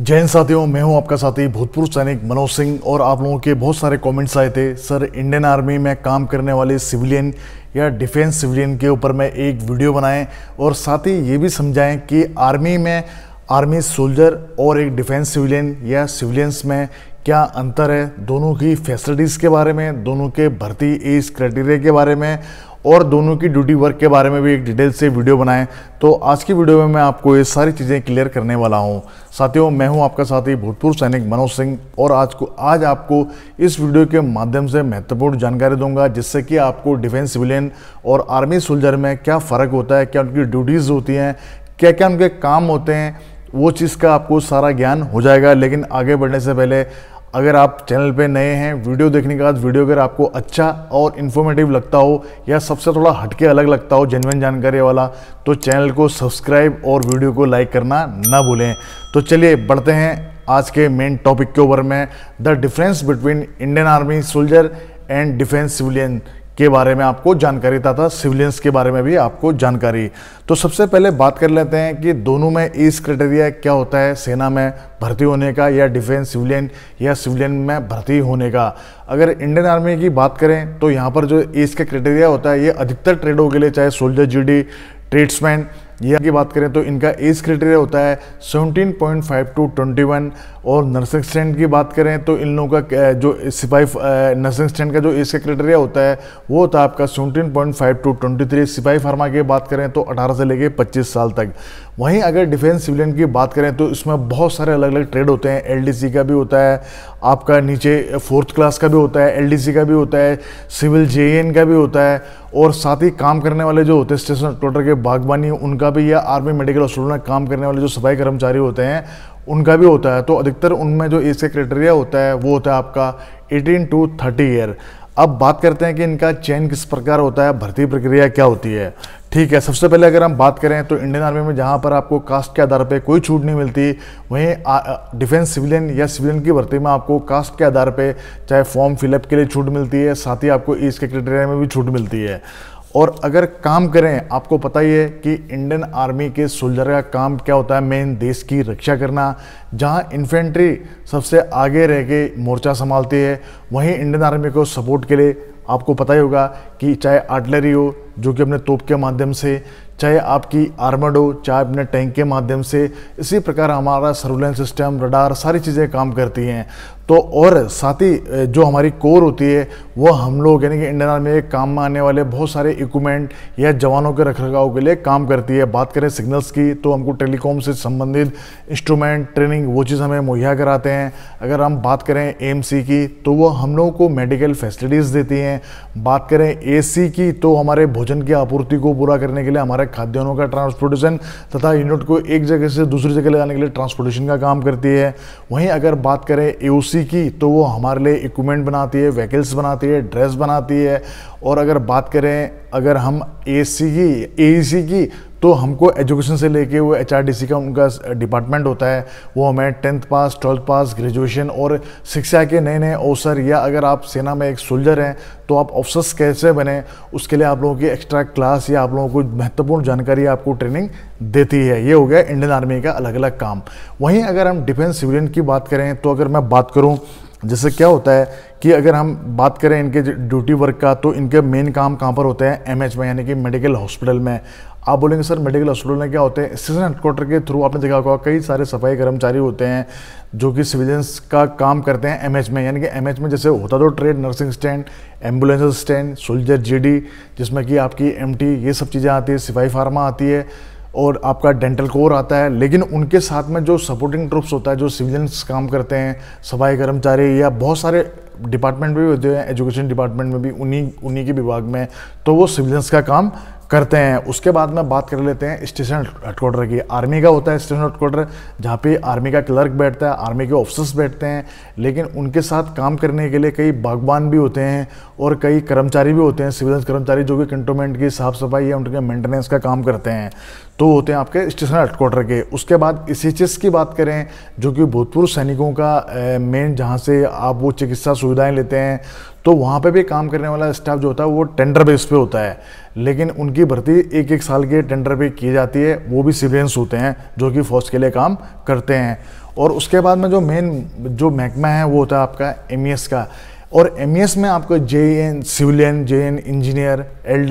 जैन साथियों मैं हूं आपका साथी भूतपूर्व सैनिक मनोज सिंह और आप लोगों के बहुत सारे कमेंट्स आए थे सर इंडियन आर्मी में काम करने वाले सिविलियन या डिफेंस सिविलियन के ऊपर मैं एक वीडियो बनाएं और साथ ही ये भी समझाएं कि आर्मी में आर्मी सोल्जर और एक डिफेंस सिविलियन या सिविलियंस में क्या अंतर है दोनों की फैसिलिटीज़ के बारे में दोनों के भर्ती एज क्राइटेरिया के बारे में और दोनों की ड्यूटी वर्क के बारे में भी एक डिटेल से वीडियो बनाएं तो आज की वीडियो में मैं आपको ये सारी चीज़ें क्लियर करने वाला हूँ साथियों मैं हूँ आपका साथी भूतपूर्व सैनिक मनोज सिंह और आज को आज आपको इस वीडियो के माध्यम से महत्वपूर्ण जानकारी दूंगा जिससे कि आपको डिफेंस सिविलियन और आर्मी सोल्जर में क्या फ़र्क होता है क्या उनकी ड्यूटीज़ होती हैं क्या क्या उनके काम होते हैं वो चीज़ का आपको सारा ज्ञान हो जाएगा लेकिन आगे बढ़ने से पहले अगर आप चैनल पे नए हैं वीडियो देखने के बाद वीडियो अगर आपको अच्छा और इन्फॉर्मेटिव लगता हो या सबसे थोड़ा हटके अलग लगता हो जेनवन जानकारी वाला तो चैनल को सब्सक्राइब और वीडियो को लाइक करना ना भूलें तो चलिए बढ़ते हैं आज के मेन टॉपिक के ऊपर में the difference between Indian army soldier and defence civilian के बारे में आपको जानकारी तथा सिविलियंस के बारे में भी आपको जानकारी तो सबसे पहले बात कर लेते हैं कि दोनों में इस क्राइटेरिया क्या होता है सेना में भर्ती होने का या डिफेंस सिविलियन या सिविलियन में भर्ती होने का अगर इंडियन आर्मी की बात करें तो यहाँ पर जो ईस का क्राइटेरिया होता है ये अधिकतर ट्रेडों के लिए चाहे सोल्जर जी ट्रेड्समैन ये की बात करें तो इनका एज क्राइटेरिया होता है 17.5 टू 21 और नर्सिंग स्टैंड की बात करें तो इन लोगों का जो सिपाही नर्सिंग स्टैंड का जो एज का क्राइटेरिया होता है वो होता है आपका 17.5 टू 23 सिपाही फार्मा की बात करें तो 18 से लेके 25 साल तक वहीं अगर डिफेंस सिविलियन की बात करें तो इसमें बहुत सारे अलग अलग ट्रेड होते हैं सी का भी होता है आपका नीचे फोर्थ क्लास का भी होता है सी का भी होता है सिविल जे का भी होता है और साथ ही काम करने वाले जो होते हैं स्टेशन टोटर के बागवानी उनका भी या आर्मी मेडिकल हॉस्पिटल में काम करने वाले जो सफाई कर्मचारी होते हैं उनका भी होता है तो अधिकतर उनमें जो एज का क्राइटेरिया होता है वो होता है आपका एटीन टू थर्टी ईयर अब बात करते हैं कि इनका चयन किस प्रकार होता है भर्ती प्रक्रिया क्या होती है ठीक है सबसे पहले अगर हम बात करें तो इंडियन आर्मी में जहाँ पर आपको कास्ट के आधार पर कोई छूट नहीं मिलती वहीं डिफेंस सिविलियन या सिविलियन की भर्ती में आपको कास्ट के आधार पर चाहे फॉर्म फिलअप के लिए छूट मिलती है साथ ही आपको इसके क्राइटेरिया में भी छूट मिलती है और अगर काम करें आपको पता ही है कि इंडियन आर्मी के सोल्जर का काम क्या होता है मेन देश की रक्षा करना जहां इन्फेंट्री सबसे आगे रह के मोर्चा संभालती है वहीं इंडियन आर्मी को सपोर्ट के लिए आपको पता ही होगा कि चाहे आर्टलरी हो जो कि अपने तोप के माध्यम से चाहे आपकी आर्मड हो चाहे अपने टैंक के माध्यम से इसी प्रकार हमारा सर्विलेंस सिस्टम रडार सारी चीज़ें काम करती हैं तो और साथ ही जो हमारी कोर होती है वो हम लोग यानी कि इंडियन आर्मी में काम में आने वाले बहुत सारे इक्विपमेंट या जवानों के रखरखाव के लिए काम करती है बात करें सिग्नल्स की तो हमको टेलीकॉम से संबंधित इंस्ट्रूमेंट ट्रेनिंग वो चीज़ हमें मुहैया कराते हैं अगर हम बात करें एम की तो वो हम लोगों को मेडिकल फैसिलिटीज़ देती हैं बात करें ए की तो हमारे भोजन की आपूर्ति को पूरा करने के लिए हमारे खाद्यान्नों का ट्रांसपोर्टेशन तथा यूनिट को एक जगह से दूसरी जगह ले जाने के लिए ट्रांसपोर्टेशन का काम करती है वहीं अगर बात करें ए की तो वो हमारे लिए इक्विपमेंट बनाती है व्हीकल्स बनाती है ड्रेस बनाती है और अगर बात करें अगर हम ए की ए e की तो हमको एजुकेशन से लेके वो एच का उनका डिपार्टमेंट होता है वो हमें tenth pass twelfth pass graduation और शिक्षा के नए नए अवसर या अगर आप सेना में एक सोल्जर हैं तो आप ऑफिसर्स कैसे बने उसके लिए आप लोगों की एक्स्ट्रा क्लास या आप लोगों को महत्वपूर्ण जानकारी आपको ट्रेनिंग देती है ये हो गया इंडियन आर्मी का अलग अलग काम वहीं अगर हम डिफेंस सिविलियन की बात करें तो अगर मैं बात करूँ जैसे क्या होता है कि अगर हम बात करें इनके ड्यूटी वर्क का तो इनके मेन काम कहाँ पर होते हैं एम में यानी कि मेडिकल हॉस्पिटल में आप बोलेंगे सर मेडिकल हॉस्पिटल में क्या होते हैं सीजन हेडक्वार्टर के थ्रू आपने देखा होगा कई सारे सफाई कर्मचारी होते हैं जो कि सिविलियंस का काम करते हैं एमएच में यानी कि एमएच में जैसे होता तो trade nursing stand ambulance stand soldier GD जिसमें कि आपकी एमटी ये सब चीज़ें आती है सिपाही फार्मा आती है और आपका डेंटल कोर आता है लेकिन उनके साथ में जो सपोर्टिंग ट्रुप्स होता है जो सिविलियंस काम करते हैं सफाई कर्मचारी या बहुत सारे डिपार्टमेंट भी होते हैं एजुकेशन डिपार्टमेंट में भी उन्हीं उन्हीं के विभाग में तो वो सिविलियंस का काम करते हैं उसके बाद में बात कर लेते हैं स्टेशन हेडकोार्टर की आर्मी का होता है स्टेशन हेडकोार्टर जहाँ पे आर्मी का क्लर्क बैठता है आर्मी के ऑफिसर्स बैठते हैं लेकिन उनके साथ काम करने के लिए कई बागवान भी होते हैं और कई कर्मचारी भी होते हैं सिविलियंस कर्मचारी जो कि कंटोनमेंट की साफ़ सफाई या उनके मेंटेनेंस का काम करते हैं तो होते हैं आपके स्टेशन हेडक्वार्टर के उसके बाद एस की बात करें जो कि भूतपूर्व सैनिकों का मेन जहाँ से आप वो चिकित्सा सुविधाएं लेते हैं तो वहाँ पे भी काम करने वाला स्टाफ जो होता है वो टेंडर बेस पे होता है लेकिन उनकी भर्ती एक एक साल के टेंडर पे की जाती है वो भी सिविलियंस होते हैं जो कि फौज के लिए काम करते हैं और उसके बाद में जो मेन जो महकमा है वो होता है आपका एम e का और एम e में आपको J civilian J engineer L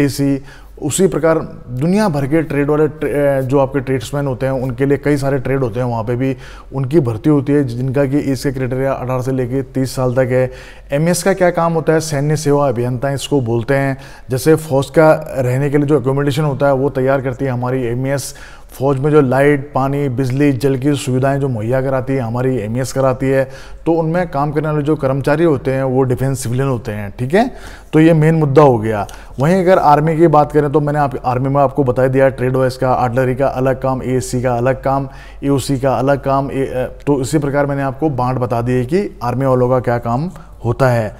उसी प्रकार दुनिया भर के ट्रेड वाले ट्रे, eh, जो आपके ट्रेड्समैन होते हैं उनके लिए कई सारे ट्रेड होते हैं वहाँ पे भी उनकी भर्ती होती है जिनका कि इसके क्रिटेरिया अठारह से लेके 30 साल तक है एमएस का क्या काम होता है सैन्य सेवा अभियंता इसको बोलते हैं जैसे फौज का रहने के लिए जो एकोमोडेशन होता है वो तैयार करती है हमारी एम फौज में जो लाइट पानी बिजली जल की सुविधाएं जो मुहैया कराती है हमारी एम e कराती है तो उनमें काम करने वाले जो कर्मचारी होते हैं वो डिफेंस सिविलियन होते हैं ठीक है तो ये मेन मुद्दा हो गया वहीं अगर आर्मी की बात करें तो मैंने आप आर्मी में आपको बताया दिया ट्रेड वाइज का आर्टलरी e का अलग काम ए का अलग काम ए का अलग काम ए, तो इसी प्रकार मैंने आपको बांट बता दी है कि आर्मी वालों का क्या काम होता है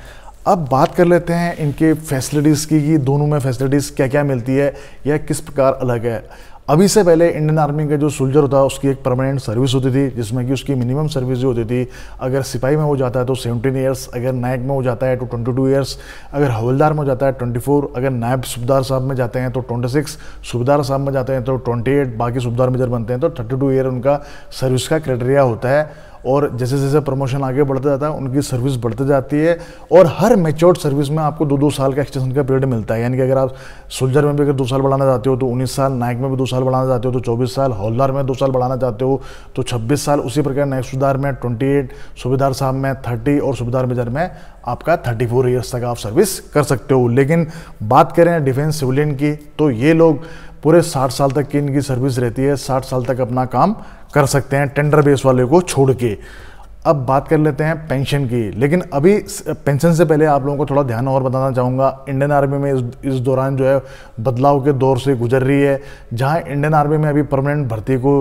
अब बात कर लेते हैं इनके फैसिलिटीज़ की कि दोनों में फैसिलिटीज़ क्या क्या मिलती है या किस प्रकार अलग है अभी से पहले इंडियन आर्मी के जो सोल्जर होता है उसकी एक परमानेंट सर्विस होती थी जिसमें कि उसकी मिनिमम सर्विस जो होती थी अगर सिपाही में हो जाता है तो सेवनटीन ईयर्स अगर नायक में हो जाता है तो ट्वेंटी टू ईयर्स अगर हवलदार में हो जाता है ट्वेंटी फोर अगर नायब सुबदार साहब में जाते हैं तो ट्वेंटी सिक्स सुबदार साहब में जाते हैं तो ट्वेंटी एट बाकी में मेजर बनते हैं तो थर्टी टू ईयर उनका सर्विस का क्राइटेरिया होता है और जैसे जैसे प्रमोशन आगे बढ़ता जाता है उनकी सर्विस बढ़ती जाती है और हर मेच्योर्ड सर्विस में आपको दो दो साल का एक्सटेंशन का पीरियड मिलता है यानी कि अगर आप सोल्जर में भी अगर दो साल बढ़ाना चाहते हो तो उन्नीस साल नायक में भी दो साल बढ़ाना चाहते हो तो चौबीस साल हौलदार में दो साल बढ़ाना चाहते हो तो छब्बीस साल उसी प्रकार नायक सुधार में ट्वेंटी एट सूबेदार साहब में थर्टी और सूबेदार मेजर में आपका थर्टी फोर ईयर्स तक आप सर्विस कर सकते हो लेकिन बात करें डिफेंस सिविलियन की तो ये लोग पूरे साठ साल तक की इनकी सर्विस रहती है साठ साल तक अपना काम कर सकते हैं टेंडर बेस वाले को छोड़ के अब बात कर लेते हैं पेंशन की लेकिन अभी पेंशन से पहले आप लोगों को थोड़ा ध्यान और बताना चाहूँगा इंडियन आर्मी में इस इस दौरान जो है बदलाव के दौर से गुजर रही है जहाँ इंडियन आर्मी में अभी परमानेंट भर्ती को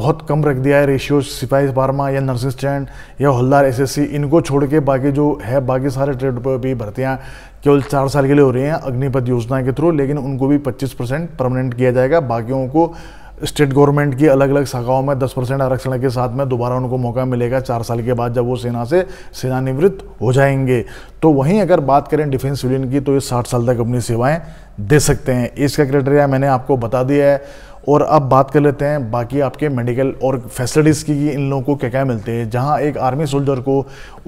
बहुत कम रख दिया है रेशियो सिपाही फार्मा या नर्सिंग स्टैंड या हल्दार एसएससी इनको छोड़ के बाकी जो है बाकी सारे ट्रेड पर भी भर्तियाँ केवल चार साल के लिए हो रही हैं अग्निपथ योजना के थ्रू लेकिन उनको भी 25 परसेंट परमानेंट किया जाएगा बाकियों को स्टेट गवर्नमेंट की अलग अलग शाखाओं में 10 परसेंट आरक्षण के साथ में दोबारा उनको मौका मिलेगा चार साल के बाद जब वो सेना से सेनानिवृत्त हो जाएंगे तो वहीं अगर बात करें डिफेंस सिविलियन की तो ये 60 साल तक अपनी सेवाएं दे सकते हैं इसका क्राइटेरिया मैंने आपको बता दिया है और अब बात कर लेते हैं बाकी आपके मेडिकल और फैसिलिटीज़ की इन लोगों को क्या क्या मिलते हैं जहाँ एक आर्मी सोल्जर को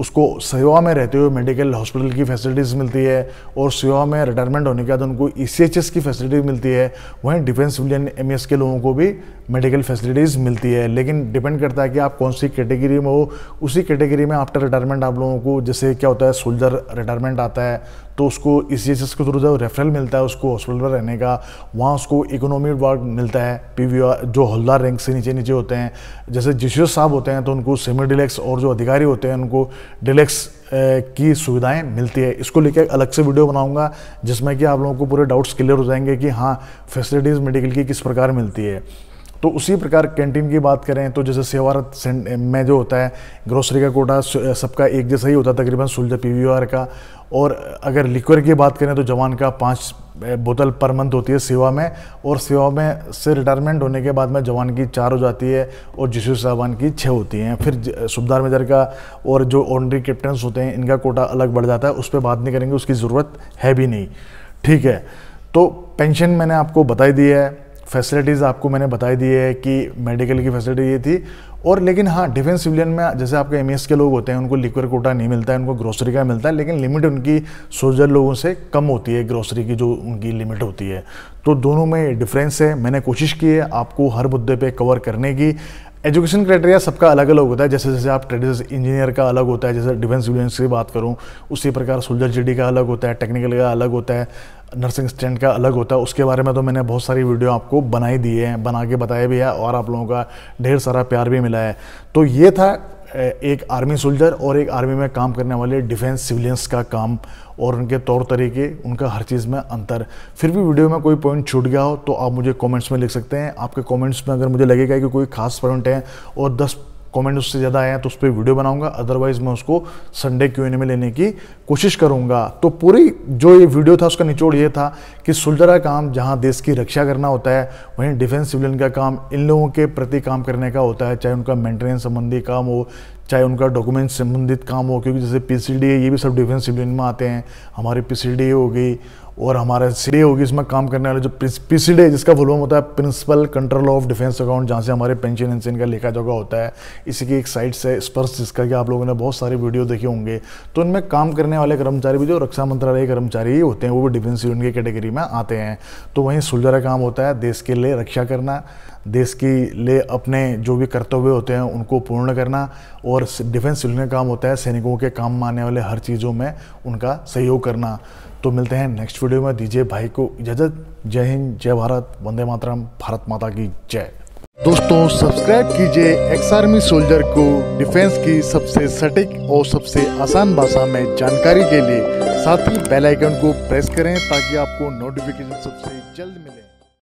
उसको सेवा में रहते हुए मेडिकल हॉस्पिटल की फैसिलिटीज़ मिलती है और सेवा में रिटायरमेंट होने के बाद उनको ई e की फैसिलिटी मिलती है वहीं डिफेंस विलियन एम के लोगों को भी मेडिकल फैसिलिटीज़ मिलती है लेकिन डिपेंड करता है कि आप कौन सी कैटेगरी में हो उसी कैटेगरी में आफ्टर रिटायरमेंट आप लोगों को जैसे क्या होता है सोल्जर रिटायरमेंट आता है तो उसको इस चीज़ के थ्रू जो रेफरल मिलता है उसको हॉस्पिटल पर रहने का वहाँ उसको इकोनॉमी वार्ड मिलता है पी वी जो हल्दार रैंक से नीचे नीचे होते हैं जैसे जिशियस साहब होते हैं तो उनको सेमी डिलेक्स और जो अधिकारी होते हैं उनको डिलेक्स की सुविधाएं मिलती है इसको लेकर अलग से वीडियो बनाऊंगा जिसमें कि आप लोगों को पूरे डाउट्स क्लियर हो जाएंगे कि हाँ फैसिलिटीज़ मेडिकल की किस प्रकार मिलती है तो उसी प्रकार कैंटीन की बात करें तो जैसे सेवारत में जो होता है ग्रोसरी का कोटा सबका एक जैसा ही होता है तकरीबन सुलझा पी का और अगर लिक्वर की बात करें तो जवान का पाँच बोतल पर मंथ होती है सेवा में और सेवा में से रिटायरमेंट होने के बाद में जवान की चार हो जाती है और जिस साहबान की छः होती हैं फिर सुबदार मेजर का और जो ऑनरी कैप्टन होते हैं इनका कोटा अलग बढ़ जाता है उस पर बात नहीं करेंगे उसकी ज़रूरत है भी नहीं ठीक है तो पेंशन मैंने आपको बताई दी है फैसिलिटीज़ आपको मैंने बताई दी है कि मेडिकल की फैसिलिटी ये थी और लेकिन हाँ डिफेंस सिविलियन में जैसे आपके एम e के लोग होते हैं उनको लिक्वर कोटा नहीं मिलता है उनको ग्रोसरी का मिलता है लेकिन लिमिट उनकी सोल्जर लोगों से कम होती है ग्रोसरी की जो उनकी लिमिट होती है तो दोनों में डिफरेंस है मैंने कोशिश की है आपको हर मुद्दे पे कवर करने की एजुकेशन क्राइटेरिया सबका अलग अलग होता है जैसे जैसे आप ट्रेड इंजीनियर का अलग होता है जैसे डिफेंस विलियंस की बात करूँ उसी प्रकार सोल्जर जी का अलग होता है टेक्निकल का अलग होता है नर्सिंग स्टैंड का अलग होता है उसके बारे में तो मैंने बहुत सारी वीडियो आपको बनाई दी है बना के बताया भी है और आप लोगों का ढेर सारा प्यार भी मिला है तो ये था एक आर्मी सोल्जर और एक आर्मी में काम करने वाले डिफेंस सिविलियंस का काम और उनके तौर तरीके उनका हर चीज़ में अंतर फिर भी वीडियो में कोई पॉइंट छूट गया हो तो आप मुझे कमेंट्स में लिख सकते हैं आपके कमेंट्स में अगर मुझे लगेगा कि कोई खास पॉइंट है और दस कमेंट उससे ज़्यादा आए हैं तो उस पर वीडियो बनाऊंगा अदरवाइज मैं उसको संडे क्यू में लेने की कोशिश करूँगा तो पूरी जो ये वीडियो था उसका निचोड़ ये था कि का काम जहाँ देश की रक्षा करना होता है वहीं डिफेंस सिविलियन का काम इन लोगों के प्रति काम करने का होता है चाहे उनका मेंटेनेंस संबंधी काम हो चाहे उनका डॉक्यूमेंट संबंधित काम हो क्योंकि जैसे पी सी डी ये भी सब डिफेंस डिविजन में आते हैं हमारी पी सी डी हो गई और हमारा सी होगी इसमें काम करने वाले जो पी सी डी जिसका फुल होता है principal control of defence account जहाँ से हमारे पेंशन एंशन का लेखा जोखा होता है इसी की एक साइट से स्पर्श जिसका कि आप लोगों ने बहुत सारे वीडियो देखे होंगे तो इनमें काम करने वाले कर्मचारी भी जो रक्षा मंत्रालय के कर्मचारी होते हैं वो भी डिफेंस यूनियन की कैटेगरी में आते हैं तो वहीं सुलझा काम होता है देश के लिए रक्षा करना देश के लिए अपने जो भी कर्तव्य होते हैं उनको पूर्ण करना और डिफेंस का काम होता है सैनिकों के काम में आने वाले हर चीज़ों में उनका सहयोग करना तो मिलते हैं नेक्स्ट वीडियो में दीजिए भाई को इजाज़त जय हिंद जय भारत वंदे मातरम भारत माता की जय दोस्तों सब्सक्राइब कीजिए एक्स आर्मी सोल्जर को डिफेंस की सबसे सटीक और सबसे आसान भाषा में जानकारी के लिए साथ ही बेल आइकन को प्रेस करें ताकि आपको नोटिफिकेशन सबसे जल्द मिले